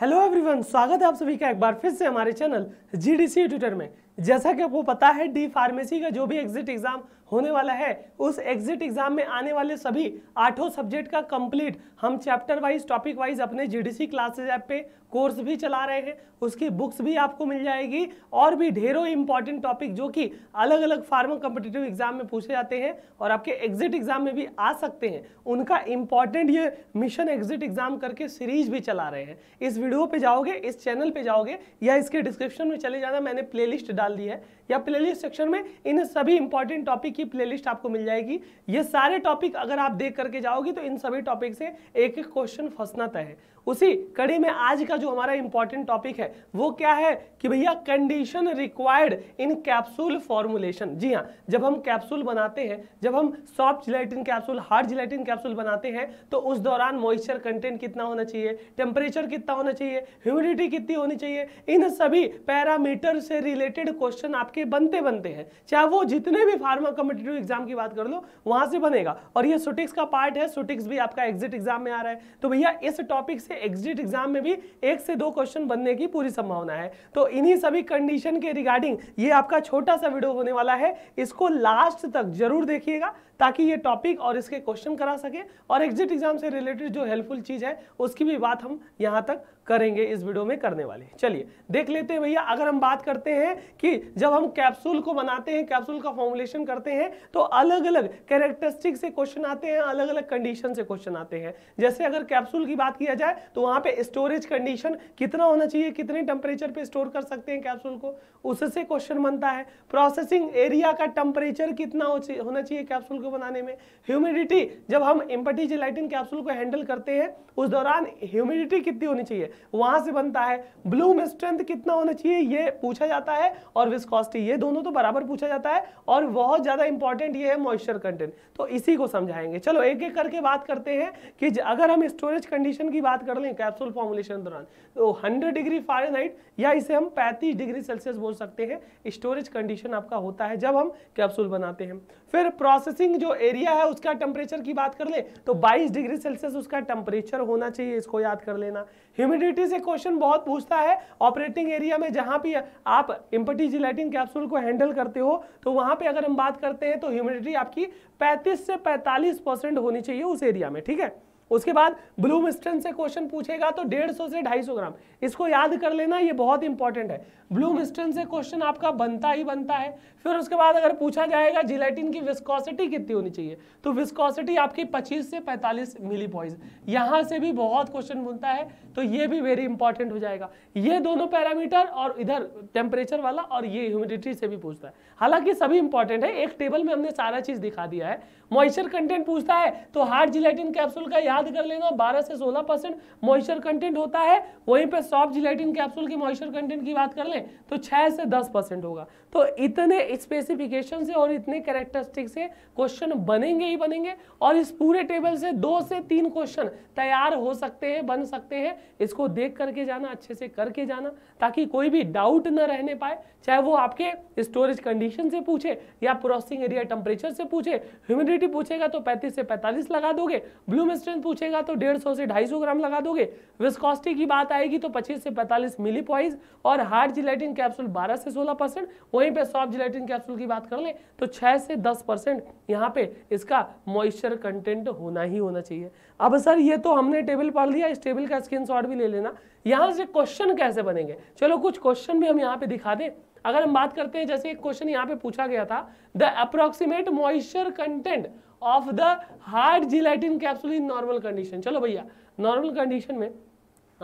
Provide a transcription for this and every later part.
hello everyone स्वागत है आप सभी का एक बार फिर से हमारे चैनल जीडीसी ट्विटर में जैसा कि आपको पता है डी फार्मेसी का जो भी एग्जिट एग्जाम होने वाला है उस एग्जिट एग्जाम में आने वाले सभी आठों सब्जेक्ट का कंप्लीट हम चैप्टर वाइज टॉपिक वाइज अपने जीडीसी क्लासेज ऐप पे कोर्स भी चला रहे हैं उसकी बुक्स भी आपको मिल जाएगी और भी ढेरों इंपॉर्टेंट टॉपिक जो कि अलग अलग फार्मा कम्पिटेटिव एग्जाम में पूछे जाते हैं और आपके एग्जिट एग्जाम में भी आ सकते हैं उनका इंपॉर्टेंट ये मिशन एग्जिट एग्जाम करके सीरीज भी चला रहे हैं इस वीडियो पे जाओगे इस चैनल पे जाओगे या इसके डिस्क्रिप्शन में चले जाना मैंने प्लेलिस्ट डाल दी है या प्लेलिस्ट सेक्शन में इन सभी इंपॉर्टेंट टॉपिक की प्लेलिस्ट आपको मिल जाएगी ये सारे टॉपिक अगर आप देख करके जाओगे तो इन सभी टॉपिक से एक एक क्वेश्चन फंसना तय है उसी कड़ी में आज का जो हमारा इंपॉर्टेंट टॉपिक है वो क्या है कि भैया condition required in capsule formulation जी हाँ जब हम कैप्सूल बनाते हैं जब हम soft gelatin capsule hard gelatin capsule बनाते हैं तो उस दौरान मॉइस्चर कंटेंट कितना होना चाहिए टेम्परेचर कितना होना चाहिए ह्यूमिडिटी कितनी होनी चाहिए इन सभी पैरामीटर से रिलेटेड क्वेश्चन आपके बनते बनते हैं चाहे वो जितने भी फार्मा कम्पिटेटिव एग्जाम की बात कर लो वहां से बनेगा और ये सुटिक्स का पार्ट है सुटिक्स भी आपका एग्जिट एग्जाम में आ रहा है तो भैया इस टॉपिक से एग्जिट एग्जाम में भी एक से दो क्वेश्चन बनने की पूरी संभावना है तो इन्हीं सभी कंडीशन के रिगार्डिंग ये आपका छोटा सा वीडियो होने वाला है इसको लास्ट तक जरूर देखिएगा ताकि ये टॉपिक और इसके क्वेश्चन करा सके और एग्जिट एग्जाम से रिलेटेड जो हेल्पफुल चीज़ है उसकी भी बात हम यहाँ तक करेंगे इस वीडियो में करने वाले चलिए देख लेते हैं भैया अगर हम बात करते हैं कि जब हम कैप्सूल को बनाते हैं कैप्सूल का फॉर्मुलेशन करते हैं तो अलग अलग कैरेक्टरिस्टिक से क्वेश्चन आते हैं अलग अलग कंडीशन से क्वेश्चन आते हैं जैसे अगर कैप्सूल की बात किया जाए तो वहां पे स्टोरेज कंडीशन कितना होना चाहिए कितने टेम्परेचर पे स्टोर कर सकते हैं कैप्सूल को उससे क्वेश्चन बनता है प्रोसेसिंग एरिया का टेम्परेचर कितना होना चाहिए कैप्सूल को बनाने में ह्यूमिडिटी जब हम इम्पटी जिलाइटिन कैप्सूल को हैंडल करते हैं उस दौरान ह्यूमिडिटी कितनी होनी चाहिए वहां से बनता है ब्लूम स्ट्रेंथ कितना होना चाहिए ये पूछा जाता है और विस्कॉस्टी ये दोनों तो बराबर पूछा जाता है और बहुत ज़्यादा इंपॉर्टेंट ये है मॉइस्चर कंटेंट तो इसी को समझाएंगे चलो एक एक करके बात करते हैं कि अगर हम स्टोरेज कंडीशन की बात कर लें कैप्सूल फॉर्मुलेशन दौरान तो हंड्रेड डिग्री फारेनहाइट या इसे हम पैंतीस डिग्री सेल्सियस बोल सकते हैं स्टोरेज कंडीशन आपका होता है जब हम कैप्सूल बनाते हैं फिर प्रोसेसिंग जो एरिया है उसका टेम्परेचर की बात कर ले तो 22 डिग्री सेल्सियस उसका टेम्परेचर होना चाहिए इसको याद कर लेना ह्यूमिडिटी से क्वेश्चन बहुत पूछता है ऑपरेटिंग एरिया में जहां भी आप इम्पटी जिलेटिन कैप्सूल को हैंडल करते हो तो वहां पर अगर हम बात करते हैं तो ह्यूमिडिटी आपकी पैंतीस से पैंतालीस होनी चाहिए उस एरिया में ठीक है उसके बाद ब्लूम स्टन से क्वेश्चन पूछेगा तो 150 से 250 ग्राम इसको याद कर लेना ये बहुत इंपॉर्टेंट है ब्लूम स्टन से क्वेश्चन आपका बनता ही बनता है फिर उसके बाद अगर पूछा जाएगा जिलेटिन की विस्कोसिटी कितनी होनी चाहिए तो विस्कोसिटी आपकी 25 से 45 मिली पॉइंट यहाँ से भी बहुत क्वेश्चन बनता है तो ये भी वेरी इंपॉर्टेंट हो जाएगा ये दोनों पैरामीटर और इधर टेम्परेचर वाला और ये ह्यूमिडिटी से भी पूछता है हालांकि सभी इंपॉर्टेंट है एक टेबल में हमने सारा चीज दिखा दिया है मॉइस्चर कंटेंट पूछता है तो हार्ड जिलेटिन कैप्सूल का याद कर लेना 12 से 16 परसेंट मॉइस्चर कंटेंट होता है वहीं पे सॉफ्ट जिलेटिन कैप्सूल की मॉइस्चर कंटेंट की बात कर लें तो 6 से 10 परसेंट होगा तो इतने स्पेसिफिकेशन से और इतने करेक्टरिस्टिक से क्वेश्चन बनेंगे ही बनेंगे और इस पूरे टेबल से दो से तीन क्वेश्चन तैयार हो सकते हैं बन सकते हैं इसको देख करके जाना अच्छे से करके जाना ताकि कोई भी डाउट न रहने पाए चाहे वो आपके स्टोरेज कंडीशन से पूछे या प्रोसेसिंग एरिया टेम्परेचर से पूछे ह्यूमिडिटी पूछेगा तो 35 से 45 लगा दोगे ब्लूम स्ट्रेंथ पूछेगा तो डेढ़ सौ से ढाई सौ ग्राम लगा दोगे विस्कॉसिटी की बात आएगी तो पच्चीस से पैंतालीस मिली पॉइज और हार्ड जिलेटिन कैप्सूल बारह से सोलह परसेंट वहीं पर सॉफ्ट जिलेटिन कैप्सूल की बात कर ले तो छः से दस परसेंट यहाँ पे इसका मॉइस्चर कंटेंट होना ही होना चाहिए अब सर ये तो हमने टेबल पढ़ लिया इस टेबल का स्क्रीन भी ले लेना यहाँ से क्वेश्चन कैसे बनेंगे चलो कुछ क्वेश्चन भी हम यहाँ पे दिखा दें अगर हम बात करते हैं जैसे एक क्वेश्चन यहाँ पे पूछा गया था the approximate moisture content of the hard gelatin capsule in normal condition चलो भैया नॉर्मल कंडीशन में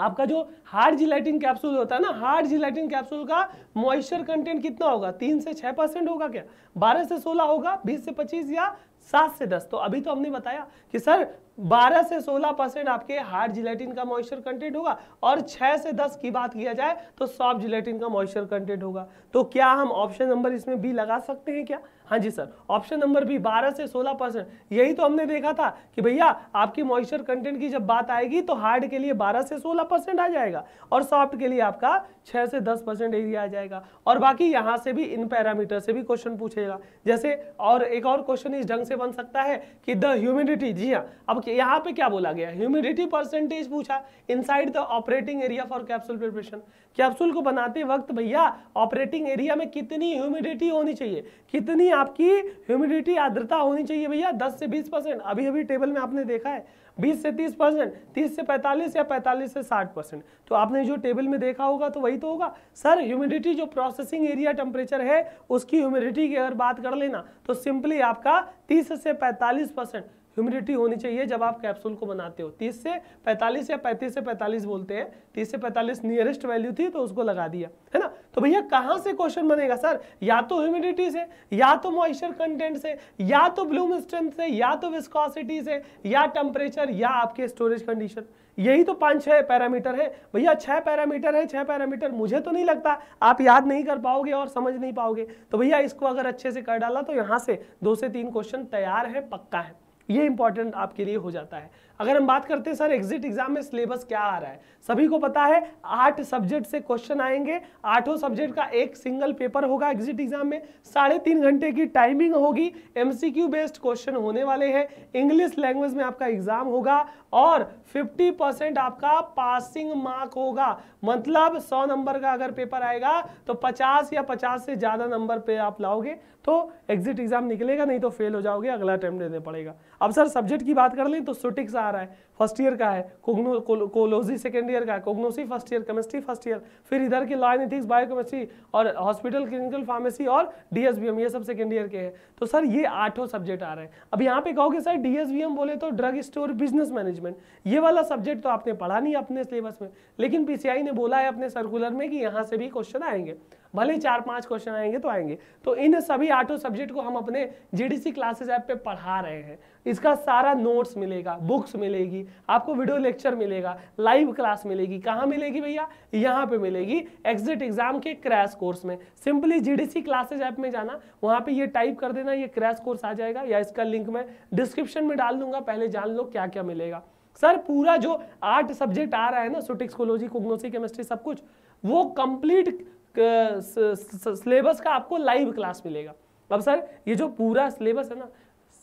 आपका जो हार्ड जिलेटिन कैप्सूल होता है ना हार्ड जिलेटिन कैप्सूल का मॉइस्चर कंटेंट कितना होगा तीन से छह परसेंट होगा क्या बारह से सोलह होगा बीस से पच्चीस या सात से दस तो अभी तो हमने बताया कि सर 12 से 16 परसेंट आपके हार्ड जिलेटिन का मॉइस्चर कंटेंट होगा और 6 से 10 की बात किया जाए तो सॉफ्ट जिलेटिन का मॉइस्चर कंटेंट होगा तो क्या हम ऑप्शन नंबर इसमें बी लगा सकते हैं क्या हाँ जी सर ऑप्शन नंबर बी 12 से 16 परसेंट यही तो हमने देखा था कि भैया आपकी मॉइस्चर कंटेंट की जब बात आएगी तो हार्ड के लिए 12 से 16 परसेंट आ जाएगा और सॉफ्ट के लिए आपका 6 से 10 परसेंट एरिया आ जाएगा और बाकी यहाँ से भी इन पैरामीटर से भी क्वेश्चन पूछेगा जैसे और एक और क्वेश्चन इस ढंग से बन सकता है कि द ह्यूमिडिटी जी हाँ अब ओके okay, यहाँ पे क्या बोला गया ह्यूमिडिटी परसेंटेज पूछा inside the operating area for capsule preparation capsule को बनाते वक्त भैया ऑपरेटिंग एरिया में कितनी ह्यूमिडिटी होनी चाहिए कितनी आपकी ह्यूमिडिटी आर्द्रता होनी चाहिए भैया 10 से 20 परसेंट अभी अभी टेबल में आपने देखा है 20 से 30 परसेंट तीस से पैंतालीस या पैंतालीस से साठ परसेंट तो आपने जो टेबल में देखा होगा तो वही तो होगा सर ह्यूमिडिटी जो प्रोसेसिंग एरिया टेम्परेचर है उसकी ह्यूमिडिटी की अगर बात कर लेना तो सिंपली आपका तीस से पैंतालीस परसेंट ह्यूमिडिटी होनी चाहिए जब आप कैप्सूल को बनाते हो 30 से 45 या 35 से 45 बोलते हैं 30 से 45 नियरेस्ट वैल्यू थी तो उसको लगा दिया है ना तो भैया कहाँ से क्वेश्चन बनेगा सर या तो ह्यूमिडिटी से या तो मॉइस्चर कंटेंट से या तो ब्लूम स्ट्रेंथ से या तो विस्कॉसिटी से या टेम्परेचर या आपके स्टोरेज कंडीशन यही तो पांच छह पैरामीटर है भैया छह पैरामीटर है छह पैरामीटर मुझे तो नहीं लगता आप याद नहीं कर पाओगे और समझ नहीं पाओगे तो भैया इसको अगर अच्छे से कर डाला तो यहां से दो से तीन क्वेश्चन तैयार है पक्का है ये इंपॉर्टेंट आपके लिए हो जाता है अगर हम बात करते हैं सर एग्जिट एग्जाम में सिलेबस क्या आ रहा है सभी को पता है आठ सब्जेक्ट से क्वेश्चन आएंगे आठों सब्जेक्ट का एक सिंगल पेपर होगा एग्जिट एग्जाम में साढ़े तीन घंटे की टाइमिंग होगी एमसीक्यू बेस्ड क्वेश्चन होने वाले हैं इंग्लिश लैंग्वेज में आपका एग्जाम होगा और फिफ्टी परसेंट आपका पासिंग मार्क होगा मतलब सौ नंबर का अगर पेपर आएगा तो पचास या पचास से ज़्यादा नंबर पे आप लाओगे तो एग्जिट एग्जाम निकलेगा नहीं तो फेल हो जाओगे अगला अटैम्प्ट देना पड़ेगा अब सर सब्जेक्ट की बात कर लें तो सुटिक्स आ रहा है फर्स्ट ईयर का है कोग्नो कोलोजी सेकेंड ईयर का है कोग्नोसी first year chemistry first year फिर इधर के लॉ बायोकेमिस्ट्री और हॉस्पिटल क्लिनिकल फार्मेसी और डीएसबीएम ये सब सेकेंड ईयर के हैं तो सर ये आठों सब्जेक्ट आ रहे हैं अब यहाँ पे कहोगे सर डीएसबीएम बोले तो ड्रग स्टोर बिजनेस मैनेजमेंट ये वाला सब्जेक्ट तो आपने पढ़ा नहीं अपने सिलेबस में लेकिन पी ने बोला है अपने सर्कुलर में कि यहाँ से भी क्वेश्चन आएंगे भले चार पांच क्वेश्चन आएंगे तो आएंगे तो इन सभी आठों सब्जेक्ट को हम अपने जीडीसी क्लासेस ऐप पे पढ़ा रहे हैं इसका सारा नोट्स मिलेगा बुक्स मिलेगी मिलेगी आपको वीडियो लेक्चर मिलेगा लाइव क्लास मिलेगी कहाँ मिलेगी भैया यहाँ पे मिलेगी एग्जिट एग्जाम के क्रैश कोर्स में सिंपली जीडीसी क्लासेज ऐप में जाना वहाँ पे ये टाइप कर देना ये क्रैश कोर्स आ जाएगा या इसका लिंक मैं डिस्क्रिप्शन में डाल दूंगा पहले जान लो क्या क्या मिलेगा सर पूरा जो आठ सब्जेक्ट आ रहा है ना सुटिक्सकोलॉजी कुग्नोसी केमिस्ट्री सब कुछ वो कंप्लीट सिलेबस का आपको लाइव क्लास मिलेगा अब सर ये जो पूरा सिलेबस है ना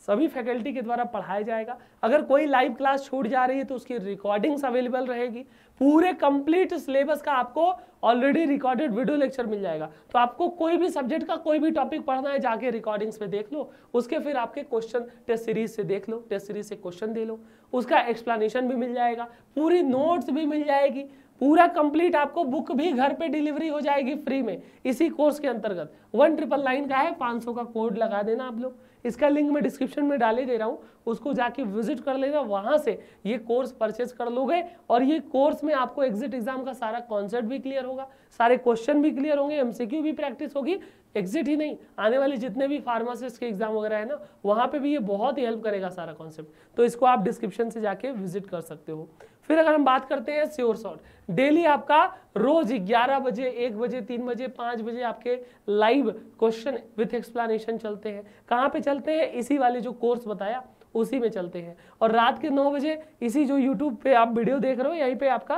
सभी फैकल्टी के द्वारा पढ़ाया जाएगा अगर कोई लाइव क्लास छूट जा रही है तो उसकी रिकॉर्डिंग्स अवेलेबल रहेगी पूरे कंप्लीट सिलेबस का आपको ऑलरेडी रिकॉर्डेड वीडियो लेक्चर मिल जाएगा तो आपको कोई भी सब्जेक्ट का कोई भी टॉपिक पढ़ना है जाके रिकॉर्डिंग्स पे देख लो उसके फिर आपके क्वेश्चन टेस्ट सीरीज से देख लो टेस्ट सीरीज से क्वेश्चन दे लो उसका एक्सप्लेनेशन भी मिल जाएगा पूरी नोट्स भी मिल जाएगी पूरा कंप्लीट आपको बुक भी घर पे डिलीवरी हो जाएगी फ्री में इसी कोर्स के अंतर्गत वन ट्रिपल नाइन का है पाँच सौ का कोड लगा देना आप लोग इसका लिंक मैं डिस्क्रिप्शन में डाले दे रहा हूँ उसको जाके विजिट कर लेना वहाँ से ये कोर्स परचेज कर लोगे और ये कोर्स में आपको एग्जिट एग्जाम का सारा कॉन्सेप्ट भी क्लियर होगा सारे क्वेश्चन भी क्लियर होंगे एमसीक्यू भी प्रैक्टिस होगी एग्जिट ही नहीं आने वाले जितने भी फार्मासिस्ट के एग्जाम वगैरह है ना वहाँ पे भी ये बहुत ही हेल्प करेगा सारा कॉन्सेप्ट तो इसको आप डिस्क्रिप्शन से जाके विजिट कर सकते हो फिर अगर हम बात करते हैं श्योर शॉट डेली आपका रोज 11 बजे 1 बजे 3 बजे 5 बजे आपके लाइव क्वेश्चन विथ एक्सप्लानेशन चलते हैं कहाँ पे चलते हैं इसी वाले जो कोर्स बताया उसी में चलते हैं और रात के नौ बजे इसी जो यूट्यूब पे आप वीडियो देख रहे हो यहीं पर आपका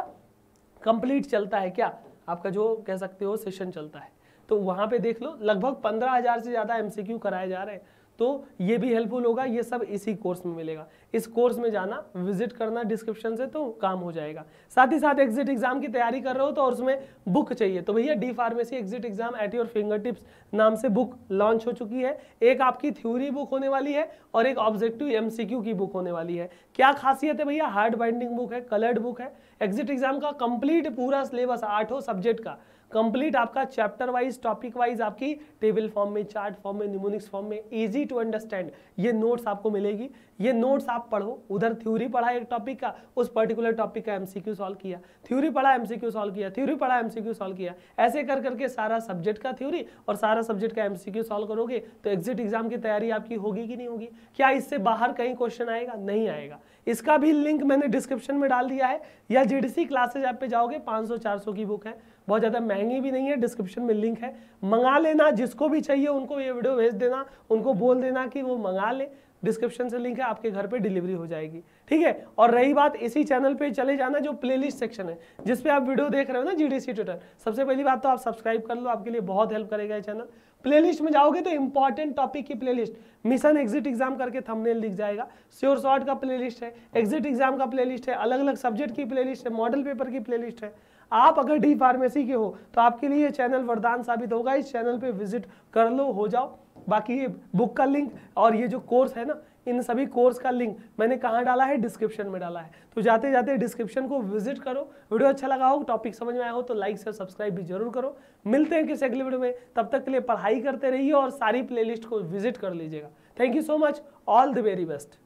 कंप्लीट चलता है क्या आपका जो कह सकते हो सेशन चलता है तो वहां पे देख लो लगभग पंद्रह हज़ार से ज़्यादा एमसीक्यू कराए जा रहे हैं तो ये भी हेल्पफुल होगा ये सब इसी कोर्स में मिलेगा इस कोर्स में जाना विजिट करना डिस्क्रिप्शन से तो काम हो जाएगा साथ ही साथ एग्जिट एग्जाम की तैयारी कर रहे हो तो और उसमें बुक चाहिए तो भैया D pharmacy exit exam at your finger tips नाम से बुक लॉन्च हो चुकी है एक आपकी थ्योरी बुक होने वाली है और एक ऑब्जेक्टिव एम की बुक होने वाली है क्या खासियत है भैया हार्ड बाइंडिंग बुक है कलर्ड बुक है एग्जिट एग्जाम का कंप्लीट पूरा सिलेबस आठों सब्जेक्ट का कंप्लीट आपका चैप्टर वाइज टॉपिक वाइज आपकी टेबल फॉर्म में चार्ट फॉर्म में न्यूमोनिक्स फॉर्म में इजी टू अंडरस्टैंड ये नोट्स आपको मिलेगी ये नोट्स आप पढ़ो उधर थ्योरी पढ़ा एक टॉपिक का उस पर्टिकुलर टॉपिक का एमसीक्यू सॉल्व किया थ्योरी पढ़ा एमसीक्यू सॉल्व किया थ्योरी पढ़ा एमसीक्यू सॉल्व किया ऐसे कर करके सारा सब्जेक्ट का थ्योरी और सारा सब्जेक्ट का एमसीक्यू सॉल्व करोगे तो एग्जिट एग्जाम की तैयारी आपकी होगी कि नहीं होगी क्या इससे बाहर कहीं क्वेश्चन आएगा नहीं आएगा इसका भी लिंक मैंने डिस्क्रिप्शन में डाल दिया है या जी सी क्लासेज ऐप पे जाओगे 500-400 की बुक है बहुत ज़्यादा महंगी भी नहीं है डिस्क्रिप्शन में लिंक है मंगा लेना जिसको भी चाहिए उनको ये वीडियो भेज देना उनको बोल देना कि वो मंगा ले डिस्क्रिप्शन से लिंक है आपके घर पर डिलीवरी हो जाएगी ठीक है और रही बात इसी चैनल पे चले जाना जो प्लेलिस्ट सेक्शन है जिसपे आप वीडियो देख रहे हो ना जीडीसी ट्विटर सबसे पहली बात तो आप सब्सक्राइब कर लो आपके लिए बहुत हेल्प करेगा ये चैनल प्लेलिस्ट में जाओगे तो इंपॉर्टेंट टॉपिक की प्लेलिस्ट मिशन एग्जिट एग्जाम करके थंबनेल दिख जाएगा श्योर शॉर्ट का प्ले है एग्जिट एग्जाम का प्ले है अलग अलग सब्जेक्ट की प्ले है मॉडल पेपर की प्ले है आप अगर डी फार्मेसी के हो तो आपके लिए चैनल वरदान साबित होगा इस चैनल पे विजिट कर लो हो जाओ बाकी ये बुक का लिंक और ये जो कोर्स है ना इन सभी कोर्स का लिंक मैंने कहाँ डाला है डिस्क्रिप्शन में डाला है तो जाते जाते डिस्क्रिप्शन को विजिट करो वीडियो अच्छा लगा हो टॉपिक समझ में आया हो तो लाइक से सब्सक्राइब भी जरूर करो मिलते हैं किसी अगले वीडियो में तब तक के लिए पढ़ाई करते रहिए और सारी प्लेलिस्ट को विजिट कर लीजिएगा thank you so much all the very best